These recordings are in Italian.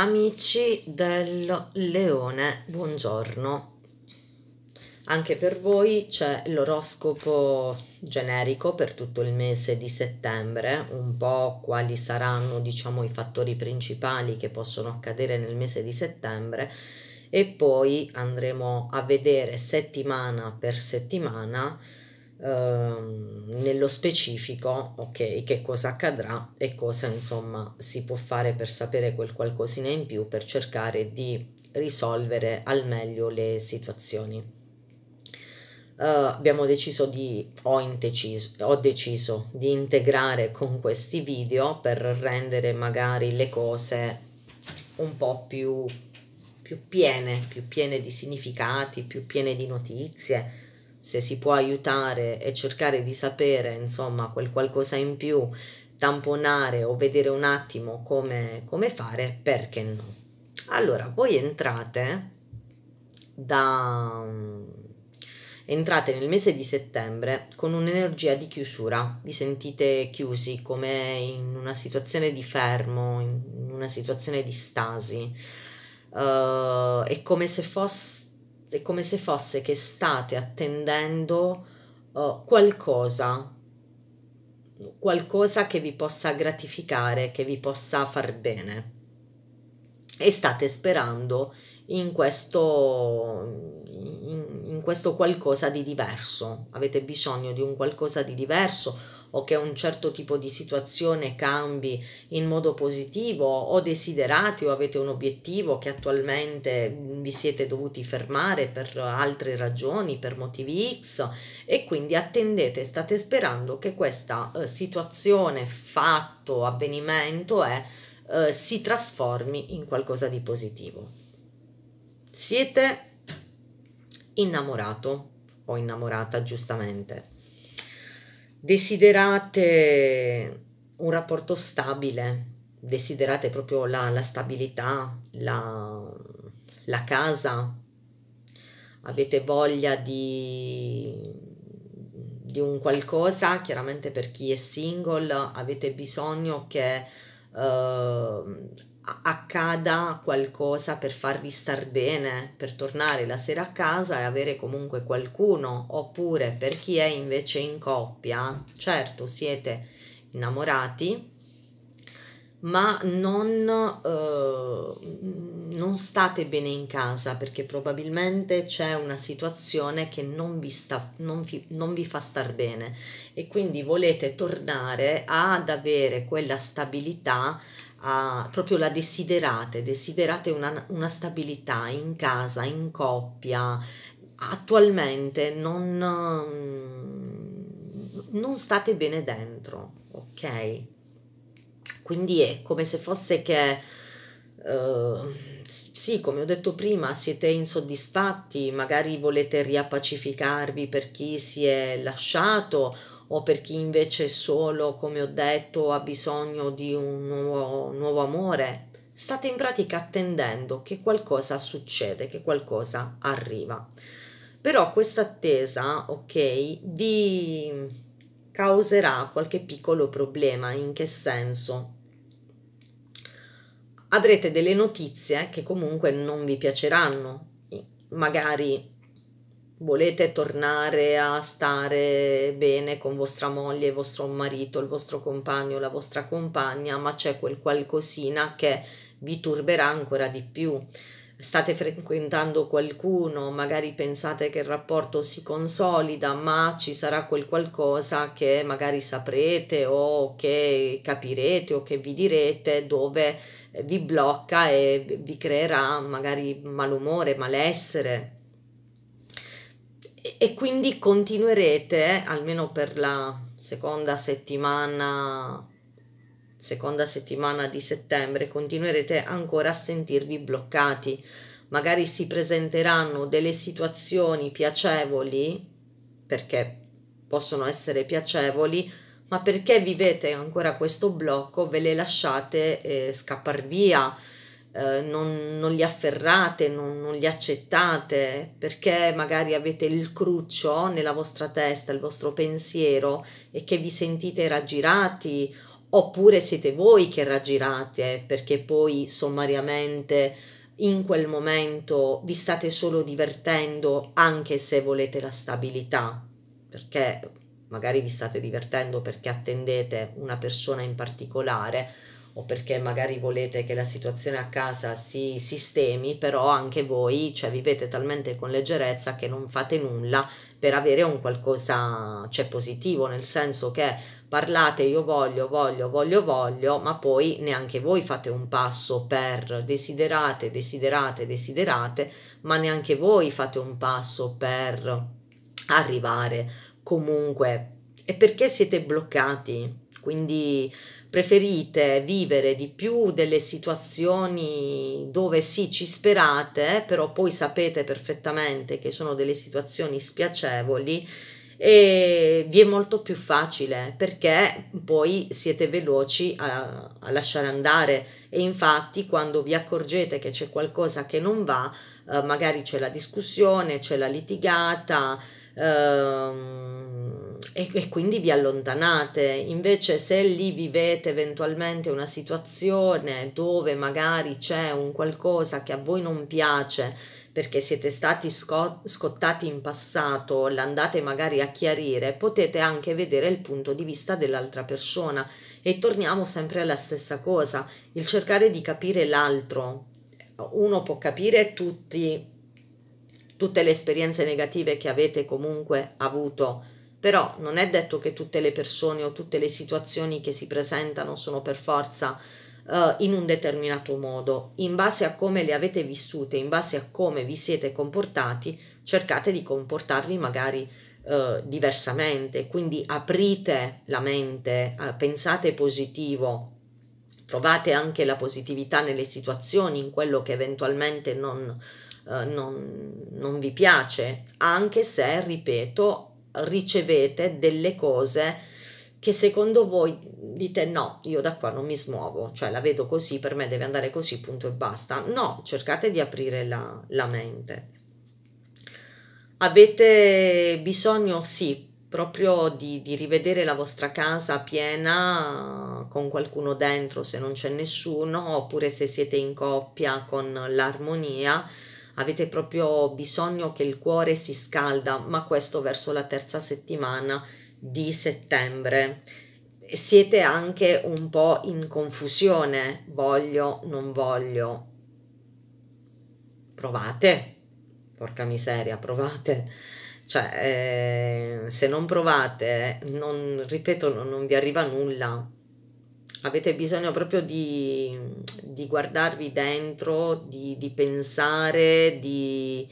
Amici del Leone, buongiorno. Anche per voi c'è l'oroscopo generico per tutto il mese di settembre, un po' quali saranno diciamo i fattori principali che possono accadere nel mese di settembre e poi andremo a vedere settimana per settimana Ehm, nello specifico, ok, che cosa accadrà e cosa insomma si può fare per sapere quel qualcosina in più per cercare di risolvere al meglio le situazioni. Uh, abbiamo deciso di, ho, indeciso, ho deciso di integrare con questi video per rendere magari le cose un po' più, più piene, più piene di significati, più piene di notizie, se si può aiutare e cercare di sapere, insomma, quel qualcosa in più, tamponare o vedere un attimo come, come fare, perché no? Allora, voi entrate da entrate nel mese di settembre con un'energia di chiusura, vi sentite chiusi come in una situazione di fermo, in una situazione di stasi, uh, è come se foste è come se fosse che state attendendo uh, qualcosa, qualcosa che vi possa gratificare, che vi possa far bene. E state sperando in questo, in, in questo qualcosa di diverso. Avete bisogno di un qualcosa di diverso o che un certo tipo di situazione cambi in modo positivo o desiderate o avete un obiettivo che attualmente vi siete dovuti fermare per altre ragioni, per motivi X e quindi attendete, state sperando che questa eh, situazione, fatto, avvenimento è, eh, si trasformi in qualcosa di positivo. Siete innamorato o innamorata giustamente desiderate un rapporto stabile, desiderate proprio la, la stabilità, la, la, casa, avete voglia di, di, un qualcosa, chiaramente per chi è single avete bisogno che eh, accada qualcosa per farvi star bene, per tornare la sera a casa e avere comunque qualcuno, oppure per chi è invece in coppia, certo siete innamorati, ma non, eh, non state bene in casa perché probabilmente c'è una situazione che non vi, sta, non, vi, non vi fa star bene e quindi volete tornare ad avere quella stabilità a, proprio la desiderate, desiderate una, una stabilità in casa, in coppia, attualmente non, mm, non state bene dentro, ok? Quindi è come se fosse che... Uh, sì, come ho detto prima, siete insoddisfatti, magari volete riappacificarvi per chi si è lasciato o per chi invece è solo, come ho detto, ha bisogno di un nuovo, nuovo amore, state in pratica attendendo che qualcosa succede, che qualcosa arriva. Però questa attesa, ok, vi causerà qualche piccolo problema. In che senso? Avrete delle notizie che comunque non vi piaceranno, magari volete tornare a stare bene con vostra moglie, il vostro marito, il vostro compagno, la vostra compagna, ma c'è quel qualcosina che vi turberà ancora di più. State frequentando qualcuno, magari pensate che il rapporto si consolida, ma ci sarà quel qualcosa che magari saprete o che capirete o che vi direte dove vi blocca e vi creerà magari malumore, malessere e quindi continuerete, almeno per la seconda settimana, seconda settimana di settembre, continuerete ancora a sentirvi bloccati. Magari si presenteranno delle situazioni piacevoli, perché possono essere piacevoli, ma perché vivete ancora questo blocco, ve le lasciate eh, scappar via eh, non, non, li afferrate, non, non, li accettate, perché magari avete il cruccio nella vostra testa, il vostro pensiero e che vi sentite raggirati, oppure siete voi che raggirate, perché poi sommariamente in quel momento vi state solo divertendo anche se volete la stabilità, perché magari vi state divertendo perché attendete una persona in particolare, o perché magari volete che la situazione a casa si sistemi, però anche voi cioè, vivete talmente con leggerezza che non fate nulla per avere un qualcosa cioè, positivo, nel senso che parlate io voglio, voglio, voglio, voglio, ma poi neanche voi fate un passo per desiderate, desiderate, desiderate, ma neanche voi fate un passo per arrivare comunque. E perché siete bloccati? quindi preferite vivere di più delle situazioni dove sì ci sperate, però poi sapete perfettamente che sono delle situazioni spiacevoli e vi è molto più facile perché poi siete veloci a, a, lasciare andare e infatti quando vi accorgete che c'è qualcosa che non va eh, magari c'è la discussione c'è la litigata ehm, e, e, quindi vi allontanate. Invece se lì vivete eventualmente una situazione dove magari c'è un qualcosa che a voi non piace perché siete stati sco- scottati in passato, l'andate magari a chiarire, potete anche vedere il punto di vista dell'altra persona e torniamo sempre alla stessa cosa, il cercare di capire l'altro. Uno può capire tutti tutte le esperienze negative che avete comunque avuto però non è detto che tutte le persone o tutte le situazioni che si presentano sono per forza uh, in un determinato modo. In base a come le avete vissute, in base a come vi siete comportati, cercate di comportarvi magari uh, diversamente, quindi aprite la mente, uh, pensate positivo, trovate anche la positività nelle situazioni, in quello che eventualmente non, non, non vi piace, anche se, ripeto, ricevete delle cose che secondo voi dite no, io da qua non mi smuovo, cioè la vedo così, per me deve andare così, punto e basta. No, cercate di aprire la, la mente. Avete bisogno, sì, proprio di, di, rivedere la vostra casa piena con qualcuno dentro se non c'è nessuno oppure se siete in coppia con l'armonia avete proprio bisogno che il cuore si scalda, ma questo verso la terza settimana di settembre. Siete anche un po' in confusione, voglio, non voglio. Provate, porca miseria, provate. Cioè, eh, se non provate, non, ripeto, non, non vi arriva nulla avete bisogno proprio di, di guardarvi dentro, di, di pensare, di,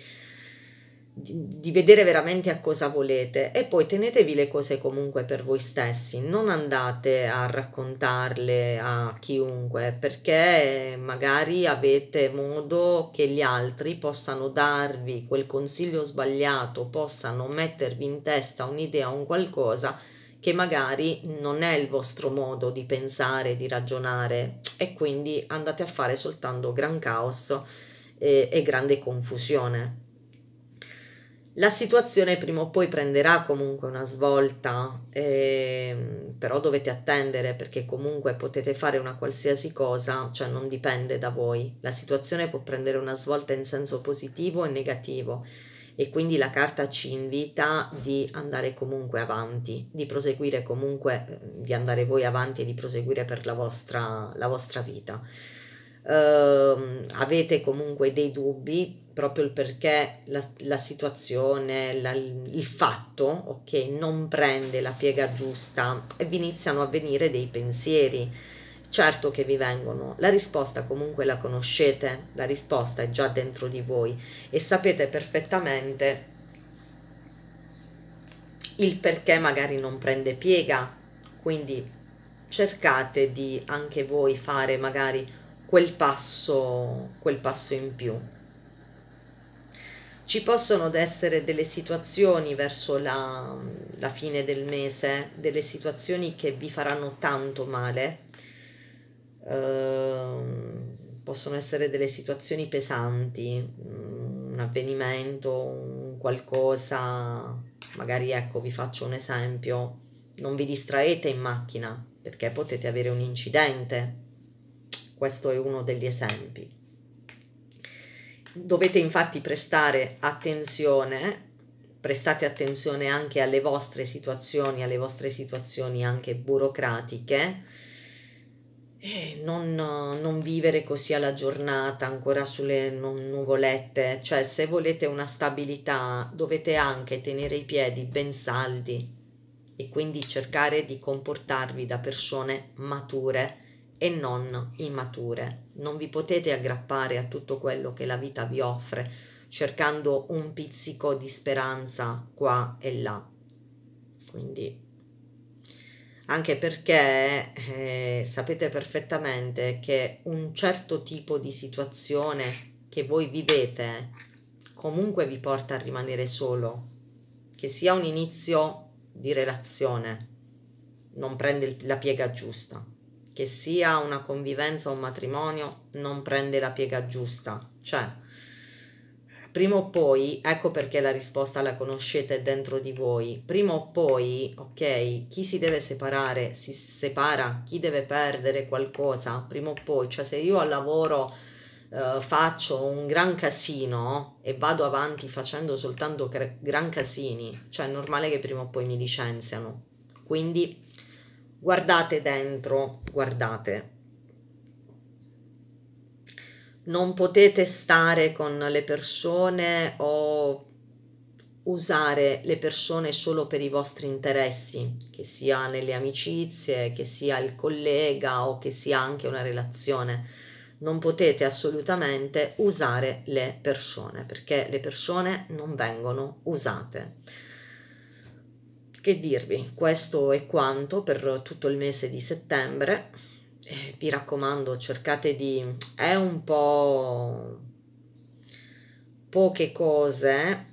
di, vedere veramente a cosa volete e poi tenetevi le cose comunque per voi stessi, non andate a raccontarle a chiunque perché magari avete modo che gli altri possano darvi quel consiglio sbagliato, possano mettervi in testa un'idea, un qualcosa che magari non è il vostro modo di pensare, di ragionare e quindi andate a fare soltanto gran caos e, e grande confusione. La situazione prima o poi prenderà comunque una svolta, eh, però dovete attendere perché comunque potete fare una qualsiasi cosa, cioè non dipende da voi. La situazione può prendere una svolta in senso positivo e negativo e quindi la carta ci invita di andare comunque avanti, di proseguire comunque, eh, di andare voi avanti e di proseguire per la vostra, la vostra vita. Uh, avete comunque dei dubbi proprio perché la, la situazione, la, il fatto ok, non prende la piega giusta e vi iniziano a venire dei pensieri Certo che vi vengono, la risposta comunque la conoscete, la risposta è già dentro di voi e sapete perfettamente il perché magari non prende piega, quindi cercate di anche voi fare magari quel passo, quel passo in più. Ci possono essere delle situazioni verso la, la fine del mese, delle situazioni che vi faranno tanto male, possono essere delle situazioni pesanti, mm, un avvenimento, un qualcosa, magari ecco vi faccio un esempio, non vi distraete in macchina perché potete avere un incidente, questo è uno degli esempi. Dovete infatti prestare attenzione, prestate attenzione anche alle vostre situazioni, alle vostre situazioni anche burocratiche, eh, non, non, vivere così alla giornata, ancora sulle nuvolette, cioè se volete una stabilità dovete anche tenere i piedi ben saldi e quindi cercare di comportarvi da persone mature e non immature. Non vi potete aggrappare a tutto quello che la vita vi offre cercando un pizzico di speranza qua e là. Quindi anche perché eh, sapete perfettamente che un certo tipo di situazione che voi vivete comunque vi porta a rimanere solo, che sia un inizio di relazione, non prende la piega giusta, che sia una convivenza o un matrimonio, non prende la piega giusta, cioè prima o poi, ecco perché la risposta la conoscete dentro di voi, prima o poi, ok, chi si deve separare si separa, chi deve perdere qualcosa, prima o poi, cioè se io al lavoro eh, faccio un gran casino e vado avanti facendo soltanto gran casini, cioè è normale che prima o poi mi licenziano. Quindi guardate dentro, guardate non potete stare con le persone o usare le persone solo per i vostri interessi, che sia nelle amicizie, che sia il collega o che sia anche una relazione. Non potete assolutamente usare le persone perché le persone non vengono usate. Che dirvi, questo è quanto per tutto il mese di settembre eh, mi raccomando, cercate di... è un po' poche cose,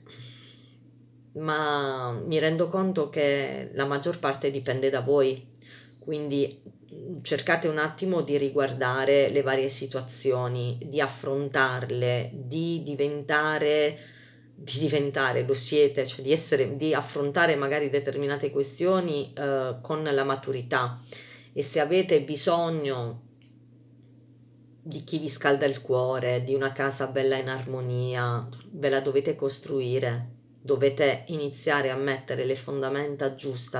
ma mi rendo conto che la maggior parte dipende da voi, quindi mm, cercate un attimo di riguardare le varie situazioni, di affrontarle, di diventare di diventare, lo siete, cioè di essere di affrontare magari determinate questioni eh, con la maturità e se avete bisogno di chi vi scalda il cuore, di una casa bella in armonia, ve la dovete costruire, dovete iniziare a mettere le fondamenta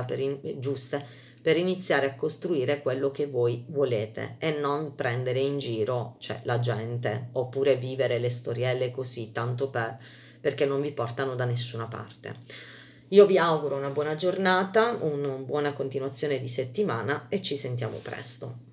per in, giuste per iniziare a costruire quello che voi volete e non prendere in giro cioè, la gente oppure vivere le storielle così tanto per perché non vi portano da nessuna parte. Io vi auguro una buona giornata, una buona continuazione di settimana e ci sentiamo presto.